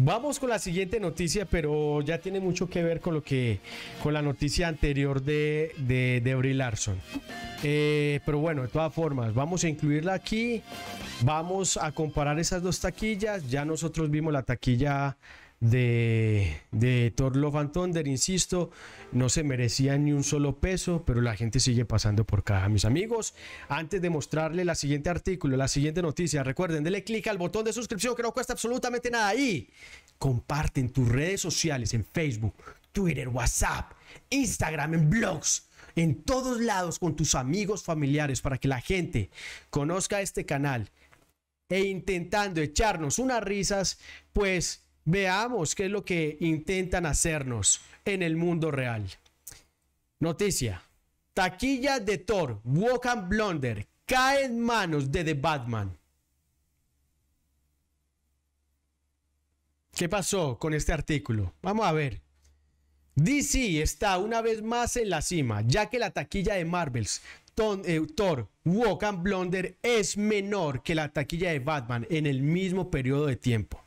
Vamos con la siguiente noticia, pero ya tiene mucho que ver con lo que con la noticia anterior de, de, Larson. Eh, pero bueno, de todas formas, vamos a incluirla aquí. Vamos a comparar esas dos taquillas. Ya nosotros vimos la taquilla de, de Thor Love insisto, no se merecía ni un solo peso, pero la gente sigue pasando por caja, mis amigos. Antes de mostrarle la siguiente artículo, la siguiente noticia, recuerden, denle clic al botón de suscripción que no cuesta absolutamente nada y comparten tus redes sociales, en Facebook, Twitter, WhatsApp, Instagram, en blogs en todos lados con tus amigos familiares para que la gente conozca este canal e intentando echarnos unas risas, pues Veamos qué es lo que intentan hacernos en el mundo real. Noticia. Taquilla de Thor, Walk and Blunder, cae en manos de The Batman. ¿Qué pasó con este artículo? Vamos a ver. DC está una vez más en la cima, ya que la taquilla de Marvels, eh, Thor, Walk and Blunder es menor que la taquilla de Batman en el mismo periodo de tiempo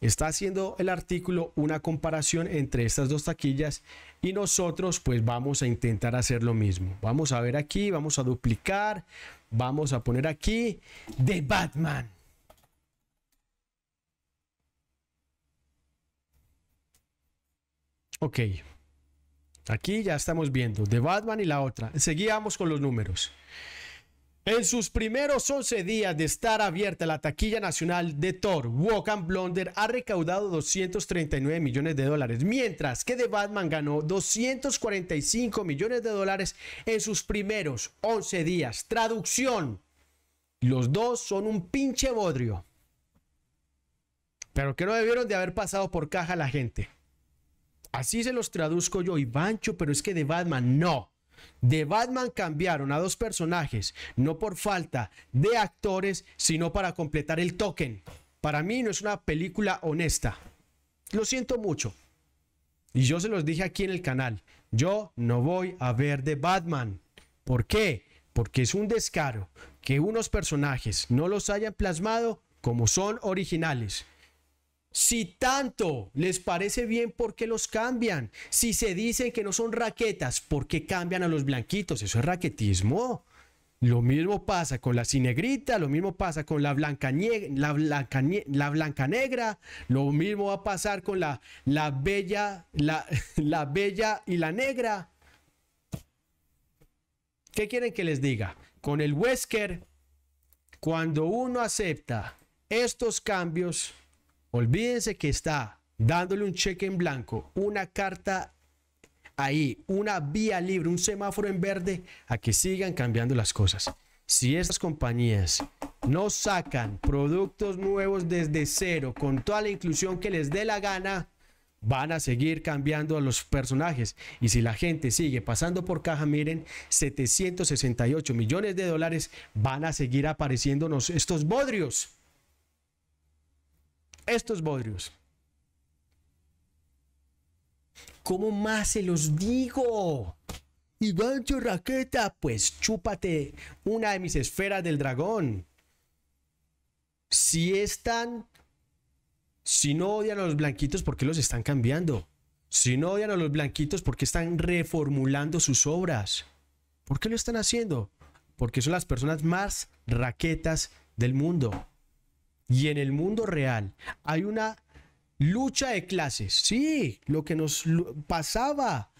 está haciendo el artículo una comparación entre estas dos taquillas y nosotros pues vamos a intentar hacer lo mismo. Vamos a ver aquí, vamos a duplicar, vamos a poner aquí de Batman. Ok, aquí ya estamos viendo de Batman y la otra. Seguíamos con los números. En sus primeros 11 días de estar abierta la taquilla nacional de Thor, Wokan Blonder ha recaudado 239 millones de dólares, mientras que The Batman ganó 245 millones de dólares en sus primeros 11 días. Traducción, los dos son un pinche bodrio. Pero que no debieron de haber pasado por caja la gente. Así se los traduzco yo, y Bancho, pero es que de Batman no. De Batman cambiaron a dos personajes, no por falta de actores, sino para completar el token. Para mí no es una película honesta. Lo siento mucho. Y yo se los dije aquí en el canal. Yo no voy a ver de Batman. ¿Por qué? Porque es un descaro que unos personajes no los hayan plasmado como son originales. Si tanto les parece bien, ¿por qué los cambian? Si se dicen que no son raquetas, ¿por qué cambian a los blanquitos? Eso es raquetismo. Lo mismo pasa con la cinegrita, lo mismo pasa con la blanca, negra, lo mismo va a pasar con la, bella, la bella y la negra. ¿Qué quieren que les diga? Con el Wesker, cuando uno acepta estos cambios, Olvídense que está dándole un cheque en blanco, una carta ahí, una vía libre, un semáforo en verde a que sigan cambiando las cosas. Si estas compañías no sacan productos nuevos desde cero con toda la inclusión que les dé la gana, van a seguir cambiando a los personajes. Y si la gente sigue pasando por caja, miren, 768 millones de dólares van a seguir apareciéndonos estos bodrios estos bodrios. ¿Cómo más se los digo? Ivancho Raqueta, pues chúpate una de mis esferas del dragón. Si están, si no odian a los blanquitos, ¿por qué los están cambiando? Si no odian a los blanquitos, ¿por qué están reformulando sus obras? ¿Por qué lo están haciendo? Porque son las personas más raquetas del mundo y en el mundo real hay una lucha de clases. Sí, lo que nos pasaba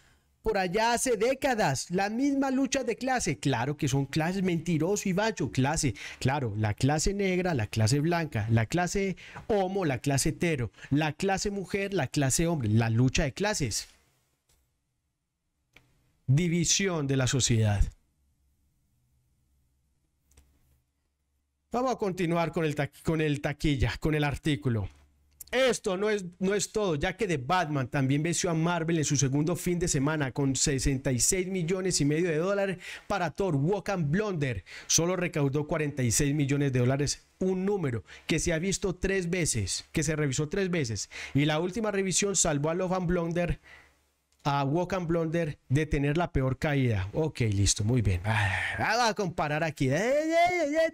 por allá hace décadas, la misma lucha de clase. Claro que son clases mentiroso y bacho, clase. Claro, la clase negra, la clase blanca, la clase homo, la clase hetero, la clase mujer, la clase hombre, la lucha de clases. División de la sociedad. Vamos a continuar con el, taquilla, con el artículo. Esto no es, no es todo, ya que The Batman también venció a Marvel en su segundo fin de semana con 66 millones y medio de dólares para Thor Walk and Blonder. Solo recaudó 46 millones de dólares, un número que se ha visto tres veces, que se revisó tres veces. Y la última revisión salvó a Love and Blonder a Walk and Blonder de tener la peor caída. Ok, listo, muy bien. Ah, ah, Vamos a comparar aquí.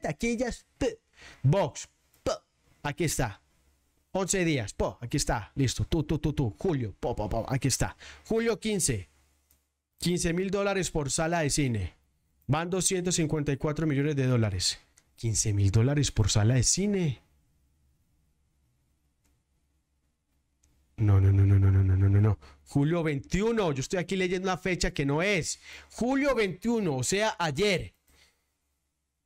Taquillas. Eh, eh, eh, box. Aquí está. 11 días. aquí está. Listo. Tú, tú, tú, tú. Julio. Aquí está. Julio 15. 15 mil dólares por sala de cine. Van 254 millones de dólares. 15 mil dólares por sala de cine. no, no, no, no, no, no. Bueno, Julio 21, yo estoy aquí leyendo la fecha que no es. Julio 21, o sea, ayer.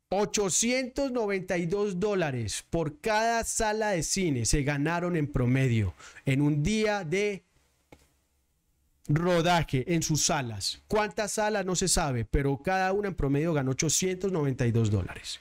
892 dólares por cada sala de cine se ganaron en promedio en un día de rodaje en sus salas. ¿Cuántas salas? No se sabe, pero cada una en promedio ganó 892 dólares.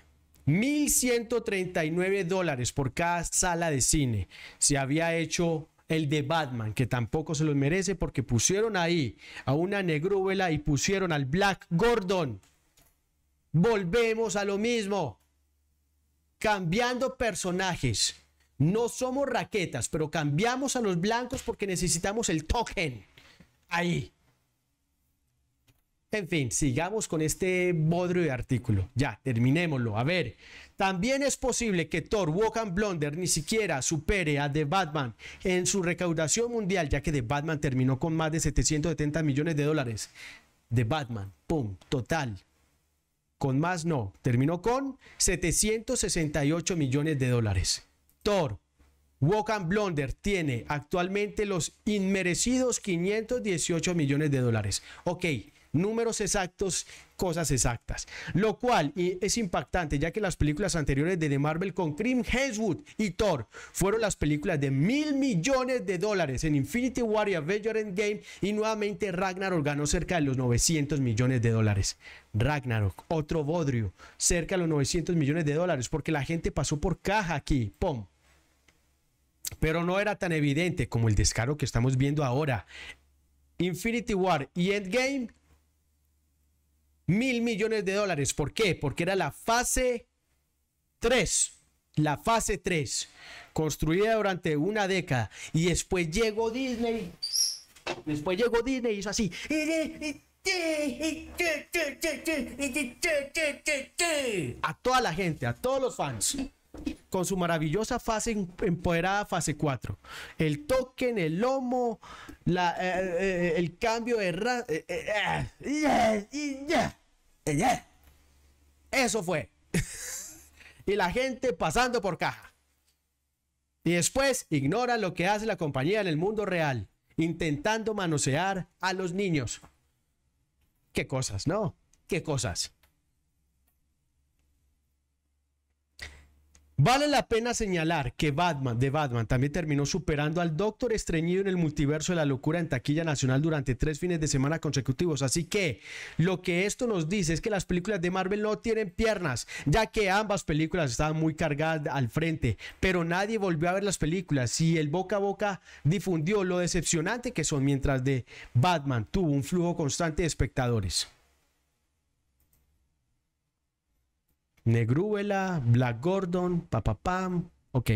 1.139 dólares por cada sala de cine. Se había hecho el de Batman, que tampoco se los merece porque pusieron ahí a una negrúbela y pusieron al Black Gordon. Volvemos a lo mismo. Cambiando personajes. No somos raquetas, pero cambiamos a los blancos porque necesitamos el token. Ahí. En fin, sigamos con este bodrio de artículo. Ya, terminémoslo. A ver, también es posible que Thor Walk and ni siquiera supere a The Batman en su recaudación mundial, ya que The Batman terminó con más de 770 millones de dólares. The Batman, pum, total. Con más no, terminó con 768 millones de dólares. Thor Walk blonder tiene actualmente los inmerecidos 518 millones de dólares. Ok, números exactos, cosas exactas. Lo cual es impactante, ya que las películas anteriores de The Marvel con Krim Hemsworth y Thor fueron las películas de mil millones de dólares en Infinity War y Avengers Endgame, y nuevamente Ragnarok ganó cerca de los 900 millones de dólares. Ragnarok, otro bodrio, cerca de los 900 millones de dólares, porque la gente pasó por caja aquí, ¡pum! Pero no era tan evidente como el descaro que estamos viendo ahora. Infinity War y Endgame mil millones de dólares. ¿Por qué? Porque era la fase 3. La fase 3, construida durante una década. Y después llegó Disney. Después llegó Disney y hizo así. A toda la gente, a todos los fans con su maravillosa fase empoderada fase 4. El token, el lomo, eh, eh, el cambio de eh, Eso fue. y la gente pasando por caja. Y después ignora lo que hace la compañía en el mundo real, intentando manosear a los niños. ¿Qué cosas, no? ¿Qué cosas? Vale la pena señalar que Batman de Batman también terminó superando al Doctor Estreñido en el multiverso de la locura en taquilla nacional durante tres fines de semana consecutivos. Así que lo que esto nos dice es que las películas de Marvel no tienen piernas, ya que ambas películas estaban muy cargadas al frente, pero nadie volvió a ver las películas y el boca a boca difundió lo decepcionante que son mientras de Batman tuvo un flujo constante de espectadores. negruela Black Gordon, Papapam, ok.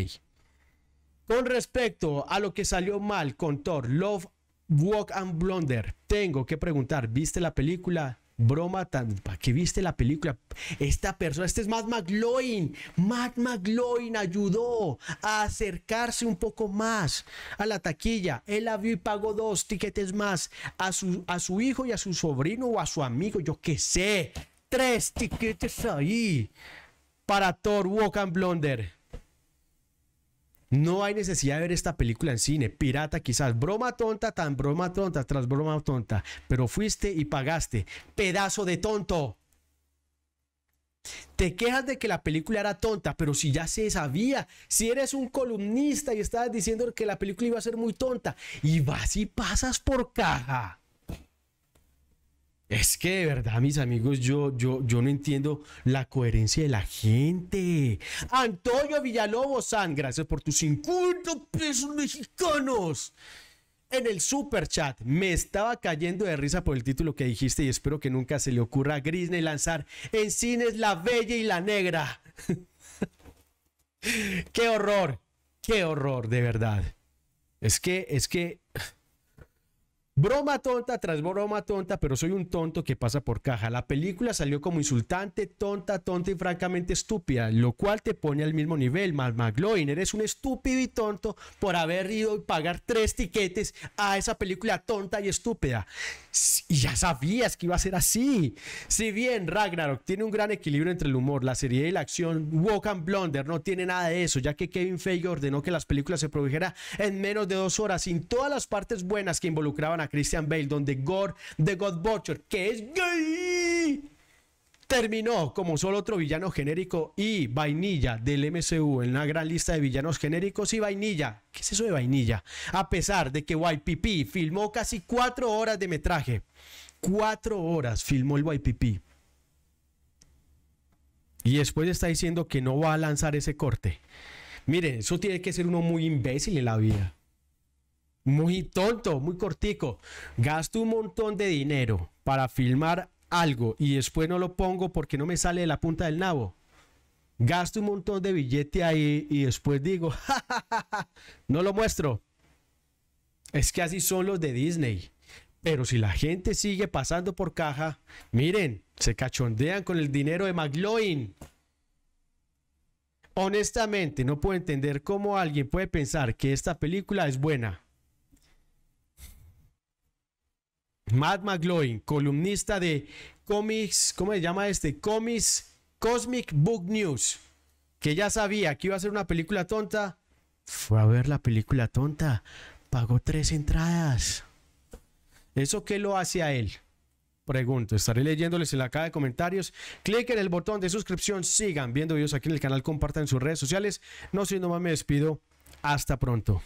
Con respecto a lo que salió mal con Thor, Love, Walk and Blunder, tengo que preguntar, ¿viste la película? Broma tan... ¿Para qué viste la película? Esta persona, este es Matt McLoin. Matt McLoin ayudó a acercarse un poco más a la taquilla. Él la vio y pagó dos tiquetes más a su, a su hijo y a su sobrino o a su amigo, yo qué sé tres tiquetes ahí para Thor Walk and Blunder. No hay necesidad de ver esta película en cine, pirata quizás, broma tonta, tan broma tonta, tras broma tonta, pero fuiste y pagaste, pedazo de tonto. Te quejas de que la película era tonta, pero si ya se sabía, si eres un columnista y estabas diciendo que la película iba a ser muy tonta, y vas y pasas por caja. Es que de verdad, mis amigos, yo, yo, yo no entiendo la coherencia de la gente. Antonio Villalobos San, gracias por tus 50 pesos mexicanos. En el super chat, me estaba cayendo de risa por el título que dijiste y espero que nunca se le ocurra a Grisney lanzar en cines La Bella y la Negra. qué horror, qué horror, de verdad. Es que, es que Broma tonta tras broma tonta, pero soy un tonto que pasa por caja. La película salió como insultante, tonta, tonta y francamente estúpida, lo cual te pone al mismo nivel. Más McLoin, eres un estúpido y tonto por haber ido y pagar tres tiquetes a esa película tonta y estúpida y ya sabías que iba a ser así. Si bien Ragnarok tiene un gran equilibrio entre el humor, la serie y la acción, Walk and Blunder no tiene nada de eso, ya que Kevin Feige ordenó que las películas se produjera en menos de dos horas, sin todas las partes buenas que involucraban a Christian Bale, donde Gore, The God Butcher, que es gay, terminó como solo otro villano genérico y Vainilla del MCU en la gran lista de villanos genéricos y Vainilla. ¿Qué es eso de Vainilla? A pesar de que YPP filmó casi cuatro horas de metraje. Cuatro horas filmó el YPP. Y después está diciendo que no va a lanzar ese corte. Miren, eso tiene que ser uno muy imbécil en la vida. Muy tonto, muy cortico. gasto un montón de dinero para filmar algo y después no lo pongo porque no me sale de la punta del nabo. Gasto un montón de billete ahí y después digo, no lo muestro. Es que así son los de Disney. Pero si la gente sigue pasando por caja, miren, se cachondean con el dinero de McLoin. Honestamente, no puedo entender cómo alguien puede pensar que esta película es buena Matt McLoy, columnista de Comics, ¿cómo se llama este? Comics Cosmic Book News, que ya sabía que iba a ser una película tonta, fue a ver la película tonta, pagó tres entradas. ¿Eso qué lo hace a él? Pregunto, estaré leyéndoles en la caja de comentarios. Clic en el botón de suscripción, sigan viendo videos aquí en el canal, compartan en sus redes sociales. No siendo más, me despido. Hasta pronto.